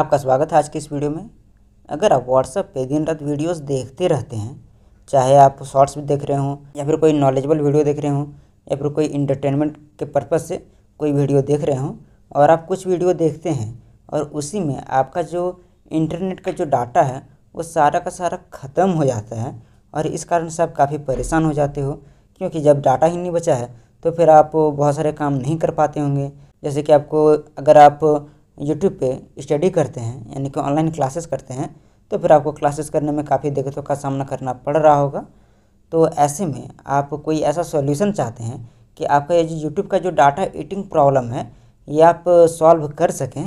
आपका स्वागत है आज के इस वीडियो में अगर आप व्हाट्सएप पे दिन रात वीडियोस देखते रहते हैं चाहे आप शॉर्ट्स भी देख रहे हों या फिर कोई नॉलेजेबल वीडियो देख रहे हों या फिर कोई इंटरटेनमेंट के पर्पज़ से कोई वीडियो देख रहे हों और आप कुछ वीडियो देखते हैं और उसी में आपका जो इंटरनेट का जो डाटा है वो सारा का सारा ख़त्म हो जाता है और इस कारण से आप काफ़ी परेशान हो जाते हो क्योंकि जब डाटा ही नहीं बचा है तो फिर आप बहुत सारे काम नहीं कर पाते होंगे जैसे कि आपको अगर आप यूट्यूब पे स्टडी करते हैं यानी कि ऑनलाइन क्लासेस करते हैं तो फिर आपको क्लासेस करने में काफ़ी दिक्कतों का सामना करना पड़ रहा होगा तो ऐसे में आप कोई ऐसा सॉल्यूशन चाहते हैं कि आपका ये जो यूट्यूब का जो डाटा ईटिंग प्रॉब्लम है ये आप सॉल्व कर सकें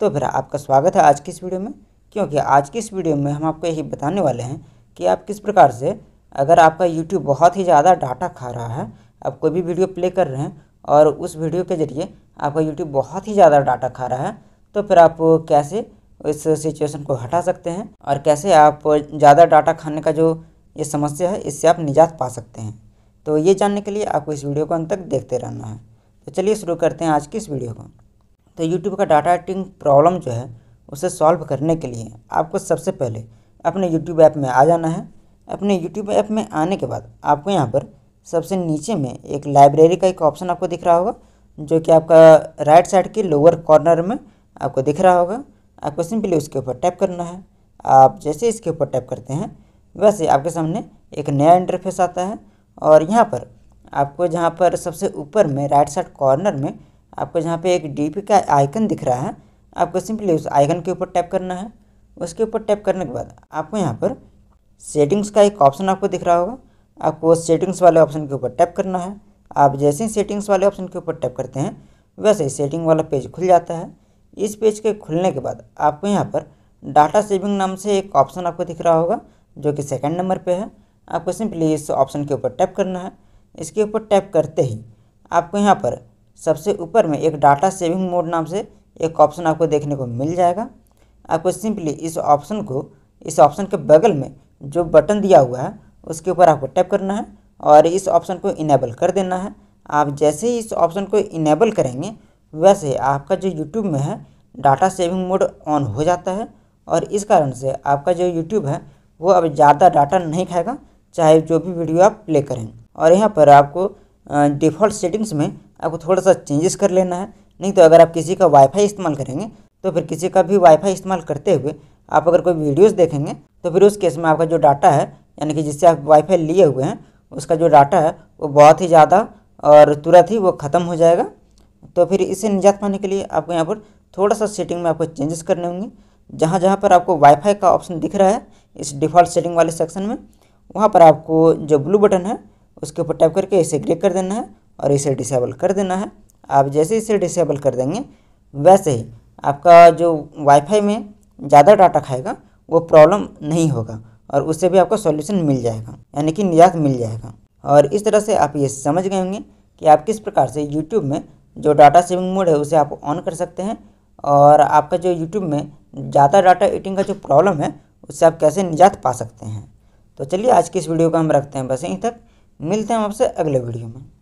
तो फिर आपका स्वागत है आज की इस वीडियो में क्योंकि आज की इस वीडियो में हम आपको यही बताने वाले हैं कि आप किस प्रकार से अगर आपका यूट्यूब बहुत ही ज़्यादा डाटा खा रहा है आप कोई भी वीडियो प्ले कर रहे हैं और उस वीडियो के ज़रिए आपका यूट्यूब बहुत ही ज़्यादा डाटा खा रहा है तो फिर आप कैसे इस सिचुएशन को हटा सकते हैं और कैसे आप ज़्यादा डाटा खाने का जो ये समस्या है इससे आप निजात पा सकते हैं तो ये जानने के लिए आपको इस वीडियो को अंत तक देखते रहना है तो चलिए शुरू करते हैं आज की इस वीडियो को तो यूट्यूब का डाटा एडिटिंग प्रॉब्लम जो है उसे सॉल्व करने के लिए आपको सबसे पहले अपने यूट्यूब ऐप में आ जाना है अपने यूट्यूब ऐप में आने के बाद आपको यहाँ पर सबसे नीचे में एक लाइब्रेरी का एक ऑप्शन आपको दिख रहा होगा जो कि आपका राइट साइड के लोअर कॉर्नर में आपको दिख रहा होगा आपको सिंपली उसके ऊपर टैप करना है आप जैसे इसके ऊपर टैप करते हैं वैसे आपके सामने एक नया इंटरफेस आता है और यहाँ पर आपको जहाँ पर सबसे ऊपर में राइट साइड कॉर्नर में आपको जहाँ पे एक डी का आइकन दिख रहा है आपको सिंपली उस आइकन के ऊपर टैप करना है उसके ऊपर टैप करने के बाद आपको यहाँ पर सेटिंग्स का एक ऑप्शन आपको दिख रहा होगा आपको सेटिंग्स वाले ऑप्शन के ऊपर टैप करना है आप जैसे ही सेटिंग्स वाले ऑप्शन के ऊपर टैप करते हैं वैसे ही सेटिंग वाला पेज खुल जाता है इस पेज के खुलने के बाद आपको यहाँ पर डाटा सेविंग नाम से एक ऑप्शन आपको दिख रहा होगा जो कि सेकंड नंबर पे है आपको सिंपली इस ऑप्शन के ऊपर टैप करना है इसके ऊपर टैप करते ही आपको यहाँ पर सबसे ऊपर में एक डाटा सेविंग मोड नाम से एक ऑप्शन आपको देखने को मिल जाएगा आपको सिंपली इस ऑप्शन को इस ऑप्शन के बगल में जो बटन दिया हुआ है उसके ऊपर आपको टैप करना है और इस ऑप्शन को इनेबल कर देना है आप जैसे ही इस ऑप्शन को इनेबल करेंगे वैसे आपका जो यूट्यूब में है डाटा सेविंग मोड ऑन हो जाता है और इस कारण से आपका जो यूट्यूब है वो अब ज़्यादा डाटा नहीं खाएगा चाहे जो भी वीडियो आप प्ले करें और यहाँ पर आपको डिफ़ॉल्ट सेटिंग्स में आपको थोड़ा सा चेंजेस कर लेना है नहीं तो अगर आप किसी का वाईफाई इस्तेमाल करेंगे तो फिर किसी का भी वाईफाई इस्तेमाल करते हुए आप अगर कोई वीडियोस देखेंगे तो फिर उस केस में आपका जो डाटा है यानी कि जिससे आप वाईफाई लिए हुए हैं उसका जो डाटा है वो बहुत ही ज़्यादा और तुरंत ही वो ख़त्म हो जाएगा तो फिर इसे निजात पाने के लिए आपको यहाँ पर थोड़ा सा सेटिंग में आपको चेंजेस करने होंगे जहाँ जहाँ पर आपको वाईफाई का ऑप्शन दिख रहा है इस डिफ़ॉल्ट सेटिंग वाले सेक्शन में वहाँ पर आपको जो ब्लू बटन है उसके ऊपर टैप करके इसे ग्रे कर देना है और इसे डिसेबल कर देना है आप जैसे इसे डिसेबल कर देंगे वैसे ही आपका जो वाईफाई में ज़्यादा डाटा खाएगा वो प्रॉब्लम नहीं होगा और उससे भी आपको सॉल्यूशन मिल जाएगा यानी कि निजात मिल जाएगा और इस तरह से आप ये समझ गए होंगे कि आप किस प्रकार से यूट्यूब में जो डाटा सेविंग मोड है उसे आप ऑन कर सकते हैं और आपका जो यूट्यूब में ज़्यादा डाटा एडिटिंग का जो प्रॉब्लम है उससे आप कैसे निजात पा सकते हैं तो चलिए आज की इस वीडियो को हम रखते हैं बस यहीं तक मिलते हैं आपसे अगले वीडियो में